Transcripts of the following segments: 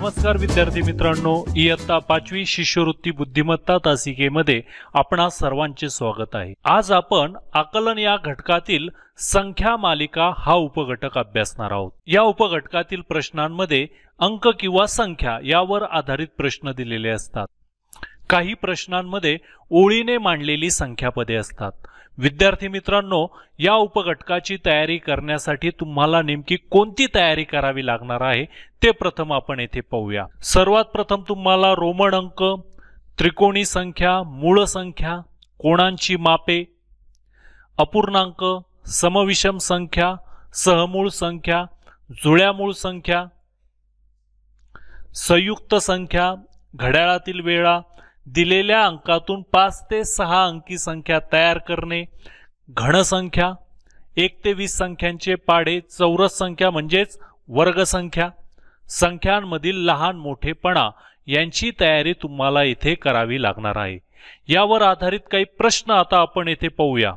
नमस्कार विद्यार्थी मित्रांनो इयत्ता पाचवी शिष्यवृत्ती बुद्धिमत्ता तासिकेमध्ये आपणा सर्वांचे स्वागत आहे आज आपण आकलन या घटकातील संख्या मालिका हा उपघटक अभ्यासणार आहोत या उपघटकातील प्रश्नांमध्ये अंक किंवा संख्या यावर आधारित प्रश्न दिलेले असतात काही प्रश्नांमध्ये ओळीने मांडलेली संख्यापदे असतात विद्यार्थी मित्रांनो या उपघटकाची तयारी करण्यासाठी तुम्हाला नेमकी कोणती तयारी करावी लागणार आहे ते प्रथम आपण येथे पाहूया सर्वात प्रथम तुम्हाला रोमन अंक त्रिकोणी संख्या मूळ संख्या कोणांची मापे अपूर्णांक समविषम संख्या सहमूळ संख्या जुळ्यामूळ संख्या संयुक्त संख्या घड्याळातील वेळा दिलेल्या अंकातून पाच ते सहा अंकी संख्या तयार करणे घणसंख्या एक ते वीस संख्यांचे पाडे चौरस संख्या म्हणजेच वर्गसंख्या संख्यांमधील लहान मोठेपणा यांची तयारी तुम्हाला इथे करावी लागणार आहे यावर आधारित काही प्रश्न आता आपण येथे पाहूया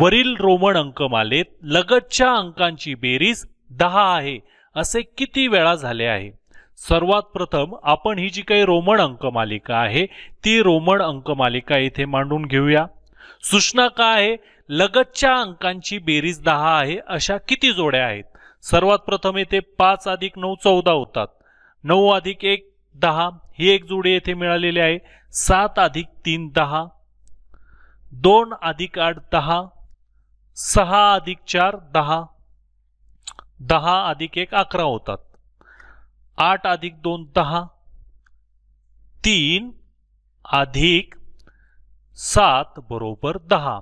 वरील रोमन अंकमालेत लगतच्या अंकांची बेरीज दहा आहे असे किती वेळा झाले आहे सर्वात प्रथम आपण ही जी काही रोमन अंक मालिका आहे ती रोमन अंक मालिका इथे मांडून घेऊया सूचना काय आहे लगतच्या अंकांची बेरीज दहा आहे अशा किती जोड्या आहेत सर्वात प्रथम येथे पाच अधिक नऊ चौदा होतात नऊ अधिक एक दहा ही एक जोडी येथे मिळालेली आहे सात अधिक तीन दहा दोन अधिक आठ दहा सहा अधिक चार दहा दहा अधिक एक अकरा होतात आठ अधिक दोन दहा तीन अधिक सात बरोबर दहा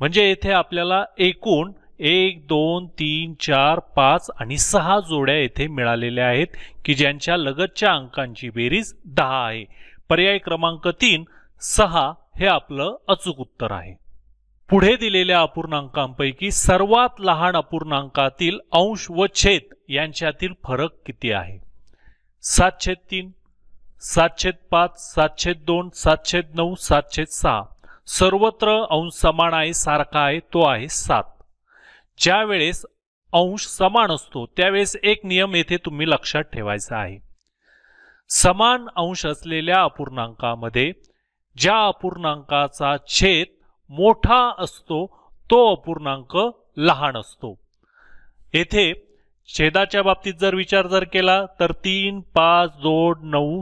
म्हणजे येथे आपल्याला एकूण एक दोन तीन चार पाच आणि सहा जोड्या येथे मिळालेल्या आहेत की ज्यांच्या लगतच्या अंकांची बेरीज दहा आहे पर्याय क्रमांक तीन सहा हे आपलं अचूक उत्तर आहे पुढे दिलेल्या अपूर्णांकांपैकी सर्वात लहान अपूर्णांकातील अंश व छेद यांच्यातील फरक किती आहे सातशे तीन सातशे पाच सातशे दोन सातशे नऊ सातशे सहा सर्वत्र अंश समान आहे सारखा आहे तो आहे सात ज्या वेळेस अंश समान असतो त्यावेळेस एक नियम येथे तुम्ही लक्षात ठेवायचा आहे समान अंश असलेल्या अपूर्णांकामध्ये ज्या अपूर्णांकाचा छेद मोठा असतो तो अपूर्णांक लहान असतो येथे छेदाच्या बाबतीत जर विचार जर केला तर तीन पाच दोन नऊ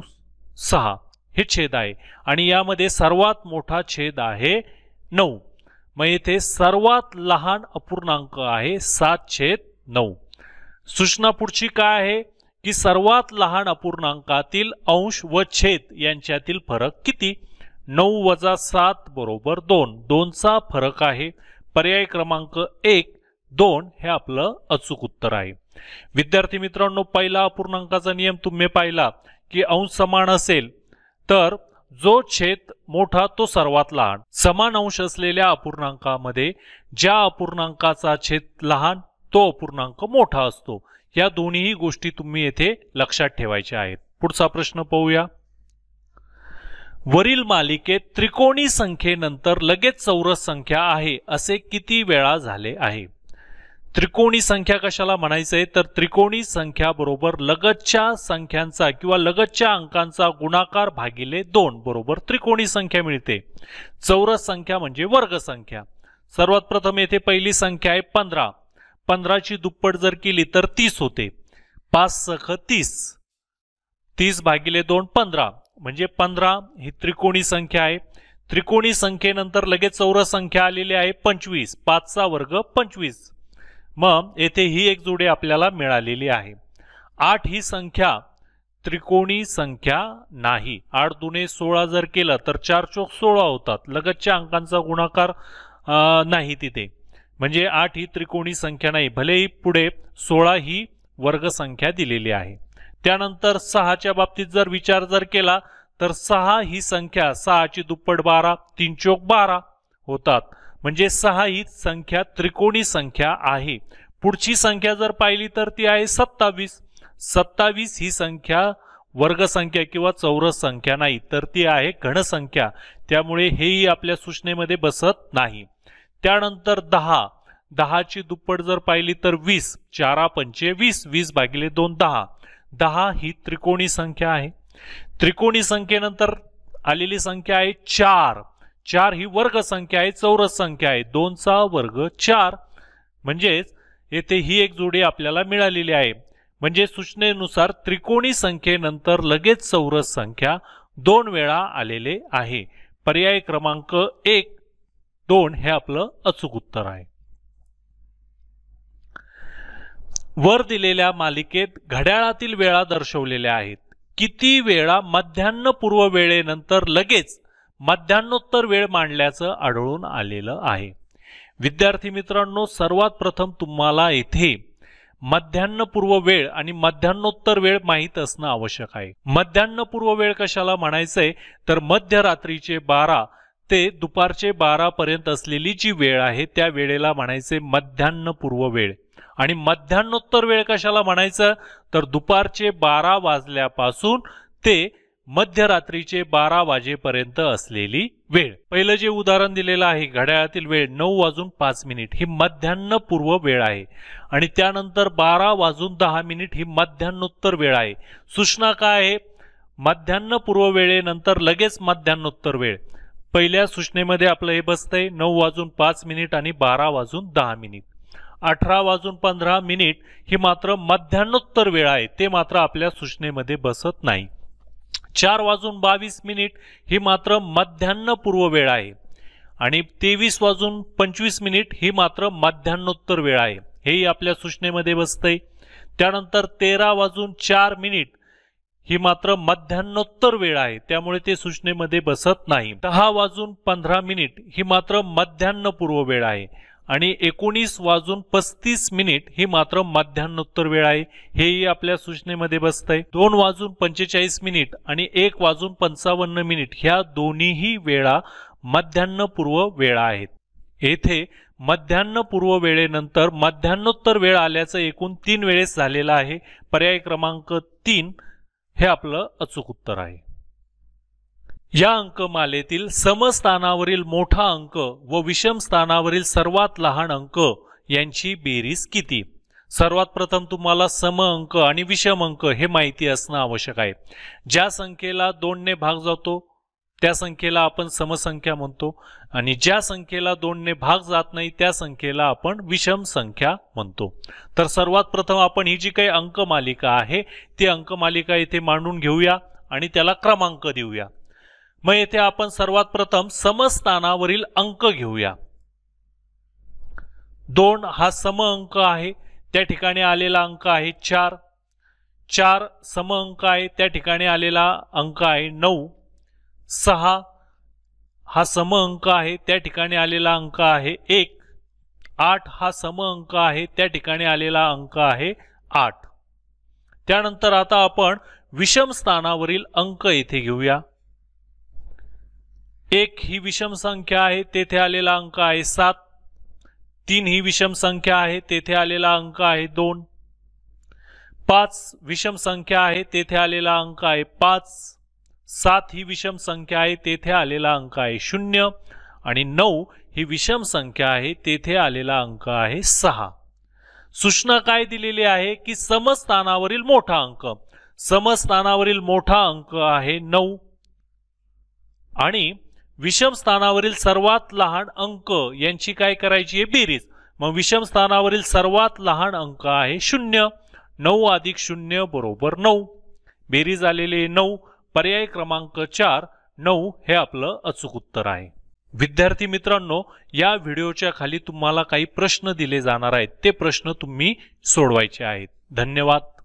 सहा हे छेद आहे आणि यामध्ये सर्वात मोठा छेद आहे नऊ मग येथे सर्वात लहान अपूर्णांक आहे सात छेद नऊ सूचना पुढची काय आहे की सर्वात लहान अपूर्णांकातील अंश व छेद यांच्यातील फरक किती नऊ वजा सात बरोबर दोन दोनचा फरक आहे पर्याय क्रमांक एक दोन हे आपलं अचूक उत्तर आहे विद्यार्थी मित्रांनो पहिला अपूर्णांकाचा नियम तुम्ही पाहिला की अंश समान असेल तर जो छेद मोठा तो सर्वात लहान समान अंश असलेल्या अपूर्णांकामध्ये ज्या अपूर्णांकाचा छेद लहान तो अपूर्णांक मोठा असतो या दोन्हीही गोष्टी तुम्ही येथे लक्षात ठेवायच्या आहेत पुढचा प्रश्न पाहूया वरील मालिकेत त्रिकोणी संख्येनंतर लगेच चौरस संख्या आहे असे किती वेळा झाले आहे त्रिकोणी संख्या कशाला आहे तर त्रिकोणी संख्या बरोबर लगतच्या संख्यांचा किंवा लगतच्या अंकांचा गुणाकार भागिले दोन बरोबर त्रिकोणी संख्या मिळते चौरस संख्या म्हणजे वर्ग संख्या सर्वात प्रथम येथे पहिली संख्या आहे पंधरा पंधराची दुप्पट जर केली तर तीस होते पाच सख तीस तीस भागिले दोन पंधरा म्हणजे पंधरा ही त्रिकोणी संख्या आहे त्रिकोणी संख्येनंतर लगेच चौरस संख्या आलेली आहे पंचवीस पाचचा वर्ग पंचवीस मग येथे ही एक जोडी आपल्याला मिळालेली आहे आठ ही संख्या त्रिकोणी संख्या नाही आठ दुने सोळा जर केलं तर चार चोक सोळा होतात लगतच्या अंकांचा गुणाकार नाही तिथे म्हणजे आठ ही त्रिकोणी संख्या नाही भलेही पुढे सोळा ही वर्गसंख्या दिलेली आहे त्यानंतर सहाच्या बाबतीत जर विचार जर केला तर सहा ही संख्या सहाची दुप्पट बारा तीन चोक बारा होतात म्हणजे सहा ही संख्या त्रिकोणी संख्या आहे पुढची संख्या जर पाहिली तर ती आहे सत्तावीस सत्तावीस ही संख्या वर्गसंख्या किंवा चौरस संख्या नाही तर ती आहे घणसंख्या त्यामुळे हेही आपल्या सूचनेमध्ये बसत नाही त्यानंतर दहा दहाची दुप्पट जर पाहिली तर वीस चारा पंचे वीस वीस भागिले दोन दहा दहा ही त्रिकोणी संख्या आहे त्रिकोणी संख्येनंतर आलेली संख्या आहे चार चार ही वर्ग संख्या आहे चौरस संख्या आहे दोनचा वर्ग चार म्हणजेच येथे ही एक जोडी आपल्याला मिळालेली आहे म्हणजे सूचनेनुसार त्रिकोणी संख्येनंतर लगेच चौरस संख्या दोन वेळा आलेले आहे पर्याय क्रमांक एक दोन हे आपलं अचूक उत्तर आहे वर दिलेल्या मालिकेत घड्याळातील वेळा दर्शवलेल्या आहेत किती वेळा मध्यान्ह पूर्व वेळेनंतर लगेच मध्यान्नोत्तर वेळ मांडल्याचं आढळून आलेलं आहे विद्यार्थी मित्रांनो सर्वात प्रथम तुम्हाला येथे मध्यान्नपूर्व वेळ आणि मध्यान्नोत्तर वेळ माहीत असणं आवश्यक आहे पूर्व वेळ कशाला म्हणायचंय तर मध्यरात्रीचे बारा ते दुपारचे बारा पर्यंत असलेली जी वेळ आहे त्या वेळेला म्हणायचे मध्यान्नपूर्व वेळ आणि मध्यान्नोत्तर वेळ कशाला म्हणायचं तर दुपारचे बारा वाजल्यापासून ते मध्यरात्रीचे बारा वाजेपर्यंत असलेली वेळ पहिलं जे उदाहरण दिलेलं आहे घड्याळातील वेळ नऊ वाजून पाच मिनिट ही पूर्व वेळ आहे आणि त्यानंतर बारा वाजून दहा मिनिट ही मध्यान्नोत्तर वेळ आहे सूचना काय आहे पूर्व वेळेनंतर लगेच मध्यान्नोत्तर वेळ पहिल्या सूचनेमध्ये आपलं हे बसतंय नऊ वाजून पाच मिनिट आणि बारा वाजून दहा मिनिट अठरा वाजून पंधरा मिनिट ही मात्र मध्यान्नोत्तर वेळ आहे ते मात्र आपल्या सूचनेमध्ये बसत नाही चार वाजून बावीस मिनिट ही मात्र मध्यान्ह पूर्व वेळ आहे आणि तेवीस वाजून पंचवीस मिनिट ही मात्र मध्यान्नोत्तर वेळ आहे हेही आपल्या सूचनेमध्ये बसतंय त्यानंतर तेरा वाजून चार मिनिट ही मात्र मध्यान्नोत्तर वेळ आहे त्यामुळे ते सूचनेमध्ये बसत नाही दहा वाजून पंधरा मिनिट ही मात्र मध्यान्ह पूर्व वेळ आहे आणि एकोणीस वाजून पस्तीस मिनिट ही मात्र मध्यान्होत्तर वेळ आहे हेही आपल्या सूचनेमध्ये बसतंय दोन वाजून पंचेचाळीस मिनिट आणि एक वाजून पंचावन्न मिनिट ह्या दोन्हीही वेळा पूर्व वेळा आहेत येथे पूर्व वेळेनंतर मध्यान्होत्तर वेळ आल्याचं एकूण तीन वेळेस झालेलं आहे पर्याय क्रमांक तीन हे आपलं अचूक उत्तर आहे या अंकमालेतील समस्थानावरील मोठा अंक व विषम स्थानावरील सर्वात लहान अंक यांची बेरीज किती सर्वात प्रथम तुम्हाला सम अंक आणि विषम अंक हे माहिती असणं आवश्यक आहे ज्या संख्येला दोनने भाग जातो त्या संख्येला आपण समसंख्या म्हणतो आणि ज्या संख्येला दोनने भाग जात नाही त्या संख्येला आपण विषम संख्या म्हणतो तर सर्वात प्रथम आपण ही जी काही अंकमालिका आहे ती अंकमालिका इथे मांडून घेऊया आणि त्याला क्रमांक देऊया मग येथे आपण सर्वात प्रथम समस्थानावरील अंक घेऊया दोन हा सम अंक आहे त्या ठिकाणी आलेला अंक आहे चार चार सम अंक आहे त्या ठिकाणी आलेला अंक आहे नऊ सहा हा सम अंक आहे त्या ठिकाणी आलेला अंक आहे एक आठ हा सम अंक आहे त्या ठिकाणी आलेला अंक आहे आठ त्यानंतर आता आपण विषम स्थानावरील अंक येथे घेऊया एक ही विषम संख्या आहे तेथे आलेला अंक आहे सात तीन ही विषम संख्या आहे तेथे आलेला अंक आहे दोन पाच विषम संख्या आहे तेथे आलेला अंक आहे पाच सात ही विषम संख्या आहे तेथे आलेला अंक आहे शून्य आणि नऊ ही विषम संख्या आहे तेथे आलेला अंक आहे सहा सूचना काय दिलेली आहे की समस्थानावरील मोठा अंक समस्थानावरील मोठा अंक आहे नऊ आणि विषम स्थानावरील सर्वात लहान अंक यांची काय करायची आहे बेरीज मग विषम स्थानावरील सर्वात लहान अंक आहे शून्य नऊ अधिक शून्य बरोबर नऊ बेरीज आलेले नऊ पर्याय क्रमांक चार नऊ हे आपलं अचूक उत्तर आहे विद्यार्थी मित्रांनो या व्हिडिओच्या खाली तुम्हाला काही प्रश्न दिले जाणार आहेत ते प्रश्न तुम्ही सोडवायचे आहेत धन्यवाद